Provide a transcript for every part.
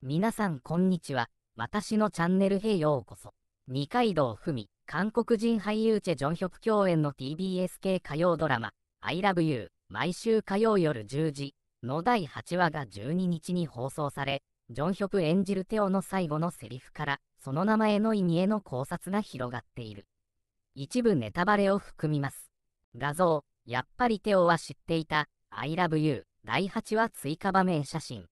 皆さんこんにちは。私のチャンネルへようこそ。二階堂ふみ、韓国人俳優チェ・ジョンヒョク共演の TBS 系火曜ドラマ、I Love You、毎週火曜夜10時の第8話が12日に放送され、ジョンヒョク演じるテオの最後のセリフから、その名前の意味への考察が広がっている。一部ネタバレを含みます。画像、やっぱりテオは知っていた、I Love You、第8話追加場面写真。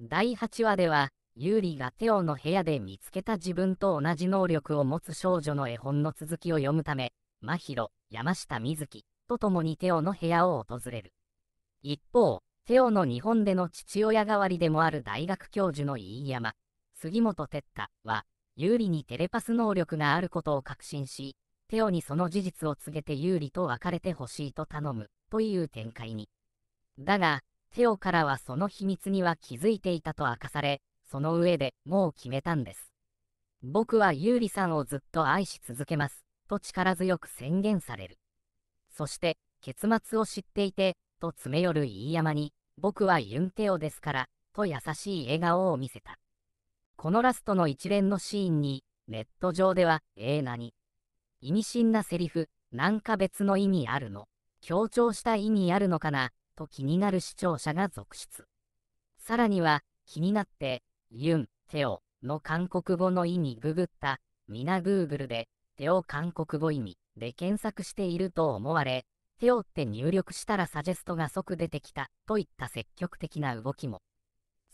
第8話では、ユーリがテオの部屋で見つけた自分と同じ能力を持つ少女の絵本の続きを読むため、真宙、山下美月と共にテオの部屋を訪れる。一方、テオの日本での父親代わりでもある大学教授の飯山、杉本哲太は、有利にテレパス能力があることを確信し、テオにその事実を告げて有利と別れてほしいと頼む、という展開に。だが、テオからはその秘密には気づいていたと明かされ、その上でもう決めたんです。僕はユーリさんをずっと愛し続けます、と力強く宣言される。そして、結末を知っていて、と詰め寄る飯山に、僕はユンテオですから、と優しい笑顔を見せた。このラストの一連のシーンに、ネット上では、えー何意味深なセリフ、なんか別の意味あるの、強調した意味あるのかな、と気になる視聴者が続出。さらには、気になって、ユン、テオの韓国語の意味ググった、みな Google で、テオ韓国語意味で検索していると思われ、テオって入力したらサジェストが即出てきたといった積極的な動きも。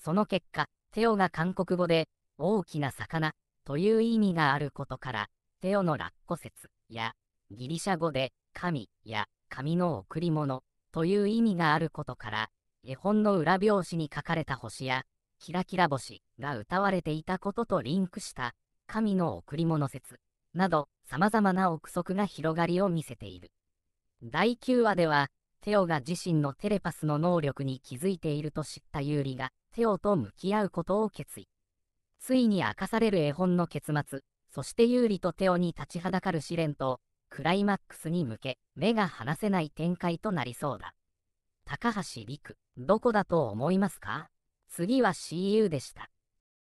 その結果、テオが韓国語で大きな魚という意味があることから、テオのラッコ説やギリシャ語で神や神の贈り物という意味があることから、絵本の裏表紙に書かれた星や、キラキラ星が歌われていたこととリンクした、神の贈り物説、など、さまざまな憶測が広がりを見せている。第9話では、テオが自身のテレパスの能力に気づいていると知ったユーリが、テオと向き合うことを決意。ついに明かされる絵本の結末、そしてユーリとテオに立ちはだかる試練と、クライマックスに向け目が離せない展開となりそうだ。高橋陸、どこだと思いますか次は CU でした。